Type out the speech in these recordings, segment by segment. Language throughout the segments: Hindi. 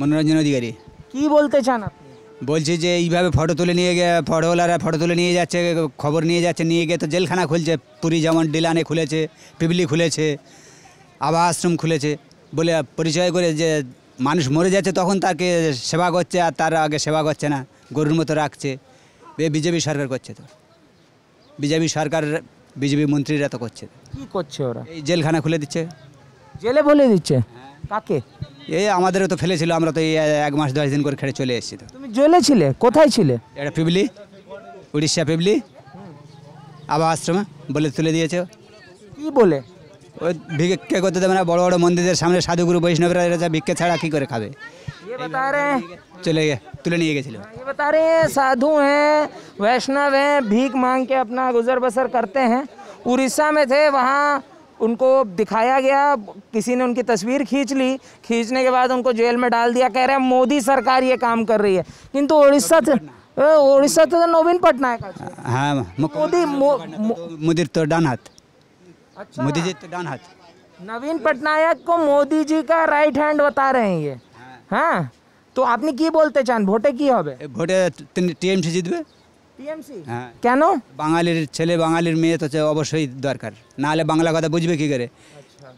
মনোরঞ্জন অধিকারী কি বলতে চান আপনি বলছি যে এইভাবে ফটো তুলে নিয়ে গিয়ে ফটোওয়ালারা ফটো তুলে নিয়ে যাচ্ছে খবর নিয়ে যাচ্ছে নিয়ে গিয়ে তো জেলখানা খুলছে পুরী যেমন ডিলানে খুলেছে পিপলি খুলেছে আবাস আশ্রম খুলেছে বলে পরিচয় করে যে মানুষ মরে যাচ্ছে তখন তাকে সেবা করছে আর তার আগে সেবা করছে না গরুর মতো রাখছে এ বিজেপি সরকার করছে তো বিজেপি সরকার বিজেপি মন্ত্রীরা তো করছে কি করছে ওরা এই জেলখানা খুলে দিচ্ছে জেলে বলে দিচ্ছে কাকে ये हमारे तो फेलेছিল আমরা তো এক মাস 10 দিন করে হেঁটে চলে এসেছি তুমি চলেছিলে কোথায় ছিলে এটা পেবলি ওড়িশা পেবলি আবা আশ্রমে বলে তুলে দিয়েছো কি বলে ওই ভিক্ষা করতে দেন বড় বড় মন্দিরের সামনে সাধু গুরু বৈষ্ণবরা যা ভিক্ষা ছড়া কি করে খাবে ये बता रहे हैं चले गए तुले নিয়ে गए चलो ये बता रहे हैं साधु हैं वैष्णव हैं भिक्षा मांग के अपना गुज़र-बसर करते हैं उड़ीसा में थे वहां उनको दिखाया गया किसी ने उनकी तस्वीर खींच ली खींचने के बाद उनको जेल में डाल दिया कह रहे हैं मोदी सरकार ये काम कर रही है किंतु उड़ीसा से उड़ीसा से नवीन पटनायक तो हाँ मोदी मोदी तो, तो डान हाथ अच्छा। मोदी जी तो डान हाथ नवीन पटनायक को मोदी जी का राइट हैंड बता रहे हैं ये हाँ।, हाँ तो आपने की बोलते चांद भोटे की हो भोटे टीएमसी जीतबे হ্যাঁ। কেন বাঙালির ছেলে বাঙালির মেয়ে তো অবশ্যই দরকার নাহলে বাংলা কথা বুঝবে কি করে আচ্ছা।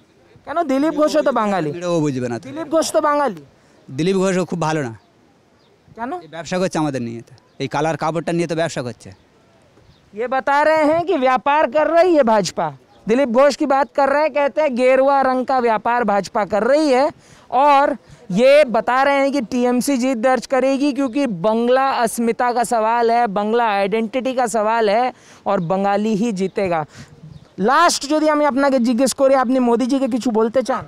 কেন দিলীপ ঘোষ তো বাঙালি ও বুঝবে না দিলীপ ঘোষ তো বাঙালি দিলীপ ঘোষ খুব ভালো না কেন ব্যবসা করছে আমাদের নিয়ে তো এই কালার কাপড়টা নিয়ে তো ব্যবসা করছে ये बता रहे हैं कि व्यापार कर रही है भाजपा दिलीप घोष की बात कर रहे हैं कहते हैं गेरुआ रंग का व्यापार भाजपा कर रही है और ये बता रहे हैं कि टीएमसी जीत दर्ज करेगी क्योंकि बंगला अस्मिता का सवाल है बंगला आइडेंटिटी का सवाल है और बंगाली ही जीतेगा लास्ट जो हमें अपना के जिज्ञेस करें आपने मोदी जी के कि बोलते चान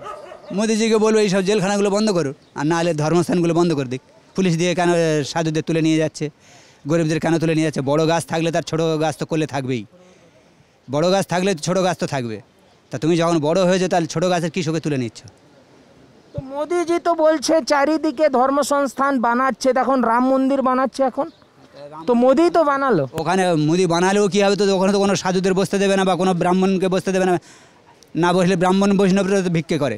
मोदी जी के बोलो ये सब जेलखाना गुलो बंद करो और ना धर्मस्थानगुल बंद कर दे पुलिस दिए क्या साधु दे तुले नहीं जा गरीब क्या तुले नहीं जा बड़ो गाच थकले छोटो गाच तो कले थकबी বড় গাছ থাকলে ছোট গাছ তো থাকবে তা তুমি যখন বড় হয়েছো তাহলে ছোট গাছের কী শোকে তুলে নিচ্ছ তো মোদিজি তো বলছে চারিদিকে ধর্ম সংস্থান বানাচ্ছে এখন রাম মন্দির বানাচ্ছে এখন তো মোদি তো বানালো ওখানে মোদি বানালেও কী হবে তো ওখানে তো কোনো সাধুদের বসতে দেবে না বা কোনো ব্রাহ্মণকে বসতে দেবে না না বসলে ব্রাহ্মণ বৈষ্ণব ভিক্ষে করে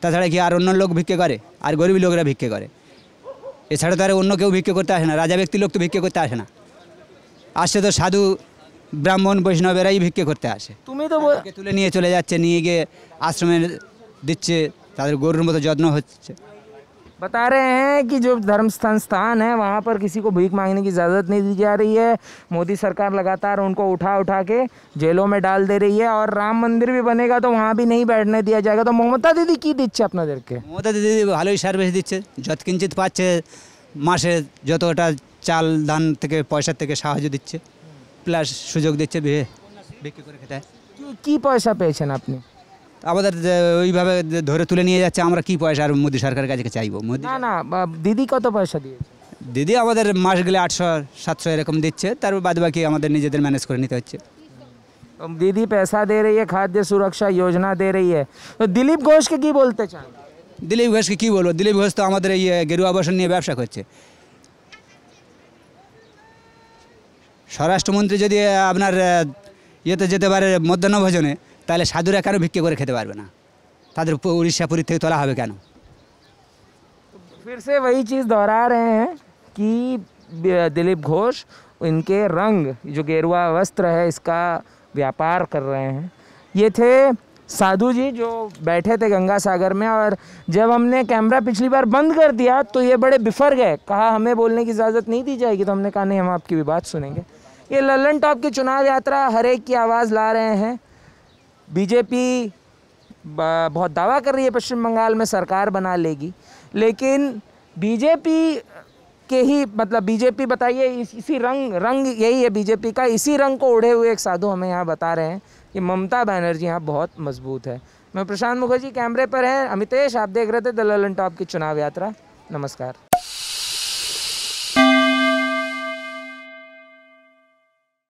তাছাড়া কি আর অন্য লোক ভিক্ষে করে আর গরিব লোকরা ভিক্ষে করে এছাড়া তো আর অন্য কেউ ভিক্ষে করতে আসে না রাজা ব্যক্তি লোক তো ভিক্ষে করতে আসে না আসছে তো সাধু ब्राह्मण বৈষ্ণবেরাই ভিক্ষে করতে আসে তুমি তো তাকে তুলে নিয়ে চলে যাচ্ছে নিয়ে গে আশ্রমে দিতে তাদের গরুর মতো যজ্ঞ হচ্ছে बता रहे हैं कि जो धर्म संस्थान है वहां पर किसी को भिक्षा मांगने की इजाजत नहीं दी जा रही है मोदी सरकार लगातार उनको उठा उठा के जेलों में डाल दे रही है और राम मंदिर भी बनेगा तो वहां भी नहीं बैठने दिया जाएगा तो মমতা দিদি কি দিতে আপনাদেরকে মমতা দিদি ভালোই সার্ভিস দিতে যত किं จิต পাচ্ছে মাসে যতটা চাল দান থেকে পয়সা থেকে সাহায্য দিতে প্লাস সুযোগ দিচ্ছে বিক্রি করে খেতে কি পয়সা পেয়েছেন আপনি আমাদের ওইভাবে ধরে তুলে নিয়ে যাচ্ছে আমরা কি পয়সা আর মোদী সরকারের কাছে চাইবো মোদী না না দিদি কত পয়সা দিয়েছে দিদি আমাদের মাস গেলে আটশো সাতশো এরকম দিচ্ছে তারপর বাদ বাকি আমাদের নিজেদের ম্যানেজ করে নিতে হচ্ছে দিদি পয়সা দে রই খাদ্য সুরক্ষা যোজনা দে রই তো দিলীপ ঘোষকে কি বলতে চান দিলীপ ঘোষকে কি বলবো দিলীপ ঘোষ তো আমাদের এই গেরুয়া বাসন নিয়ে ব্যবসা করছে স্বরাষ্ট্রমন্ত্রী যদি আপনার ইয়েতে जो बारे मध्यान्ह भोजने तेल কেন क्या করে খেতে পারবে না তাদের উড়িষ্যা পুরী থেকে তোলা হবে फिर से वही चीज़ दोहरा रहे हैं कि दिलीप घोष इनके रंग जो गेरुआ वस्त्र है इसका व्यापार कर रहे हैं ये थे साधु जी जो बैठे थे गंगा सागर में और जब हमने कैमरा पिछली बार बंद कर दिया तो ये बड़े बिफर गए कहा हमें बोलने की इजाज़त नहीं दी जाएगी तो हमने कहा नहीं हम आपकी भी बात सुनेंगे ये लल्लन टॉप की चुनाव यात्रा हर एक की आवाज़ ला रहे हैं बीजेपी बहुत दावा कर रही है पश्चिम बंगाल में सरकार बना लेगी लेकिन बीजेपी के ही मतलब बीजेपी बताइए इसी रंग रंग यही है बीजेपी का इसी रंग को ओढ़े हुए एक साधु हमें यहाँ बता रहे हैं कि ममता बनर्जी यहाँ बहुत मजबूत है मैं प्रशांत मुखर्जी कैमरे पर हैं अमितेश आप देख रहे थे द ललन टॉप की चुनाव यात्रा नमस्कार